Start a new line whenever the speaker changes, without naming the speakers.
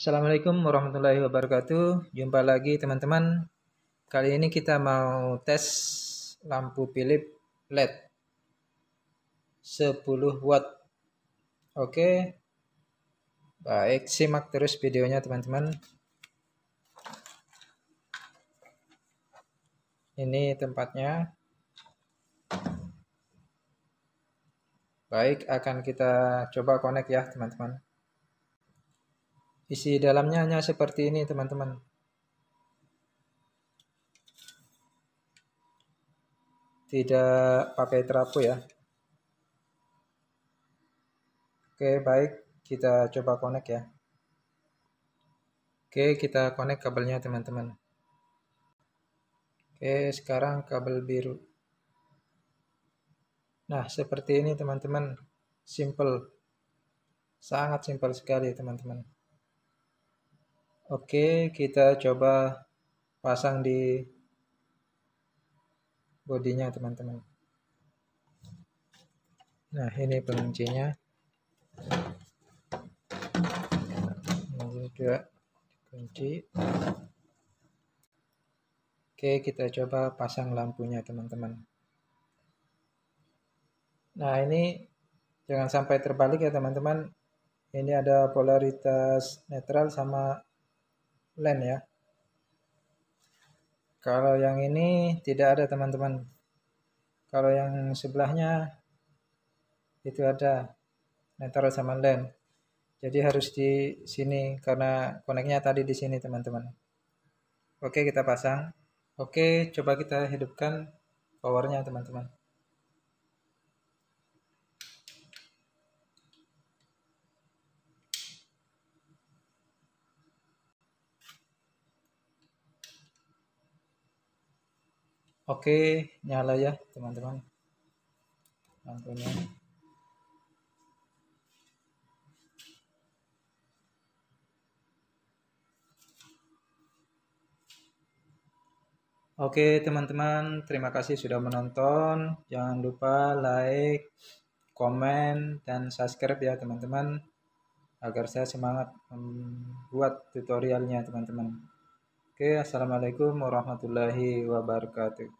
Assalamualaikum warahmatullahi wabarakatuh. Jumpa lagi teman-teman. Kali ini kita mau tes lampu Philips LED 10 watt. Oke. Baik, simak terus videonya teman-teman. Ini tempatnya. Baik, akan kita coba connect ya teman-teman. Isi dalamnya hanya seperti ini teman-teman. Tidak pakai trapo ya. Oke baik kita coba connect ya. Oke kita connect kabelnya teman-teman. Oke sekarang kabel biru. Nah, seperti ini teman-teman. Simple. Sangat simple sekali teman-teman. Oke, kita coba pasang di bodinya teman-teman. Nah, ini penguncinya. Nah, ini juga kunci. Oke, kita coba pasang lampunya teman-teman. Nah, ini jangan sampai terbalik ya teman-teman. Ini ada polaritas netral sama land ya kalau yang ini tidak ada teman-teman kalau yang sebelahnya itu ada netral sama land jadi harus di sini karena koneknya tadi di sini teman-teman oke kita pasang oke coba kita hidupkan powernya teman-teman Oke, nyala ya teman-teman. Lampunya. Oke teman-teman, terima kasih sudah menonton. Jangan lupa like, komen, dan subscribe ya teman-teman. Agar saya semangat membuat tutorialnya teman-teman. Oke, Assalamualaikum warahmatullahi wabarakatuh.